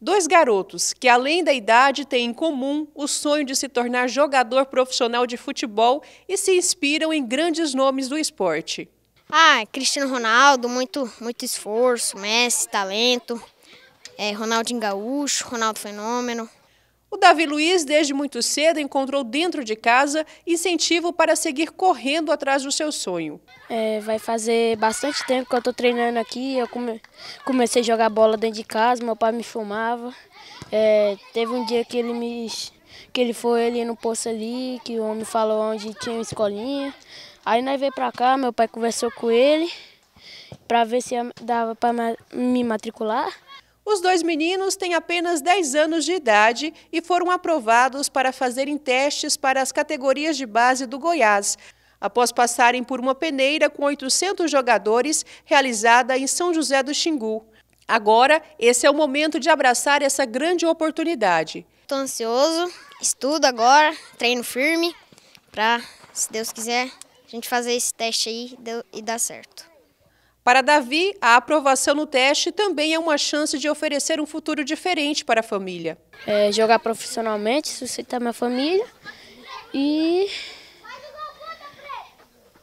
Dois garotos que, além da idade, têm em comum o sonho de se tornar jogador profissional de futebol e se inspiram em grandes nomes do esporte. Ah, Cristiano Ronaldo, muito, muito esforço, Messi, talento, é, Ronaldinho Gaúcho, Ronaldo Fenômeno. O Davi Luiz, desde muito cedo, encontrou dentro de casa incentivo para seguir correndo atrás do seu sonho. É, vai fazer bastante tempo que eu estou treinando aqui. Eu come, comecei a jogar bola dentro de casa, meu pai me filmava. É, teve um dia que ele me que ele foi ali no poço ali, que o homem falou onde tinha uma escolinha. Aí nós veio para cá, meu pai conversou com ele para ver se dava para me matricular. Os dois meninos têm apenas 10 anos de idade e foram aprovados para fazerem testes para as categorias de base do Goiás, após passarem por uma peneira com 800 jogadores realizada em São José do Xingu. Agora, esse é o momento de abraçar essa grande oportunidade. Estou ansioso, estudo agora, treino firme para, se Deus quiser, a gente fazer esse teste aí e dar certo. Para Davi, a aprovação no teste também é uma chance de oferecer um futuro diferente para a família. É, jogar profissionalmente, sustentar minha família e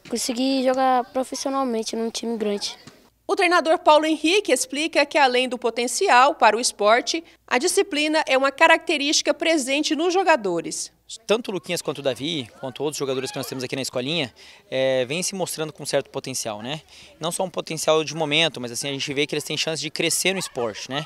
conseguir jogar profissionalmente num time grande. O treinador Paulo Henrique explica que, além do potencial para o esporte, a disciplina é uma característica presente nos jogadores tanto o Luquinhas quanto o Davi, quanto outros jogadores que nós temos aqui na escolinha, é, vêm se mostrando com certo potencial, né? Não só um potencial de momento, mas assim, a gente vê que eles têm chance de crescer no esporte, né?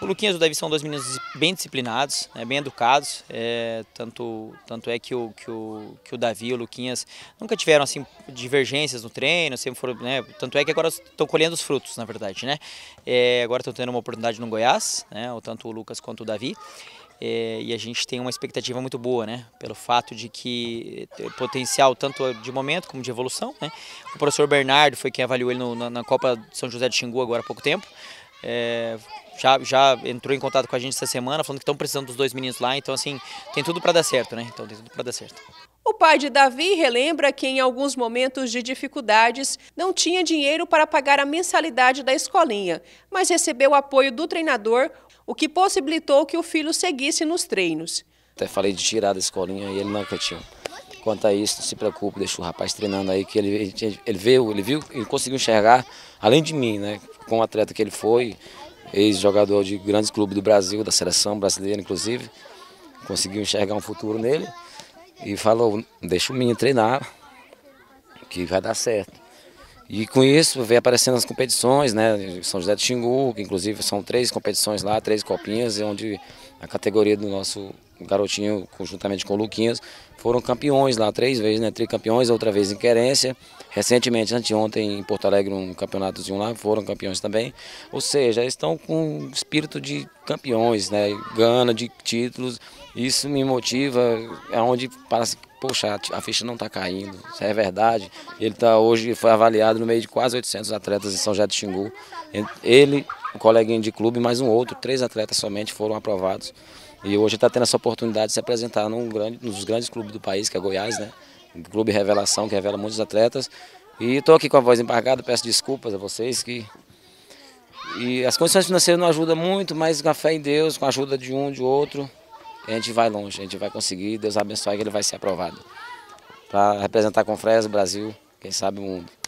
O Luquinhas e o Davi são dois meninos bem disciplinados, né, bem educados, é, tanto, tanto é que o, que, o, que o Davi e o Luquinhas nunca tiveram assim, divergências no treino, sempre foram, né, tanto é que agora estão colhendo os frutos, na verdade. Né? É, agora estão tendo uma oportunidade no Goiás, né, tanto o Lucas quanto o Davi, é, e a gente tem uma expectativa muito boa, né? Pelo fato de que eh, potencial tanto de momento como de evolução, né? O professor Bernardo foi quem avaliou ele no, na, na, Copa São José de Xingu agora há pouco tempo. É, já, já entrou em contato com a gente essa semana, falando que estão precisando dos dois meninos lá, então assim, tem tudo para dar certo, né? Então tem tudo para dar certo. O pai de Davi relembra que em alguns momentos de dificuldades não tinha dinheiro para pagar a mensalidade da escolinha, mas recebeu o apoio do treinador, o que possibilitou que o filho seguisse nos treinos. Até falei de tirar da escolinha e ele não tinha. Quanto a isso, não se preocupe, deixa o rapaz treinando aí, que ele, ele viu, ele viu, e conseguiu enxergar, além de mim, né? Com o atleta que ele foi, ex-jogador de grandes clubes do Brasil, da seleção brasileira, inclusive, conseguiu enxergar um futuro nele e falou, deixa o menino treinar, que vai dar certo. E com isso vem aparecendo as competições, né? São José do Xingu, que inclusive são três competições lá, três copinhas, onde a categoria do nosso o Garotinho, conjuntamente com o Luquinhas, foram campeões lá três vezes, né? Tricampeões, outra vez em Querência. Recentemente, anteontem, em Porto Alegre, um campeonatozinho lá, foram campeões também. Ou seja, estão com espírito de campeões, né? Gana de títulos. Isso me motiva, é onde parece poxa, a ficha não está caindo, isso é verdade. Ele está hoje, foi avaliado no meio de quase 800 atletas em São José do Xingu. Ele, um coleguinha de clube, mais um outro, três atletas somente foram aprovados. E hoje está tendo essa oportunidade de se apresentar num grande, nos grandes clubes do país, que é Goiás, né? Clube Revelação, que revela muitos atletas. E estou aqui com a voz embargada, peço desculpas a vocês que... E as condições financeiras não ajudam muito, mas com a fé em Deus, com a ajuda de um, de outro, a gente vai longe, a gente vai conseguir, Deus abençoe que ele vai ser aprovado. Para representar com o Brasil, quem sabe o mundo.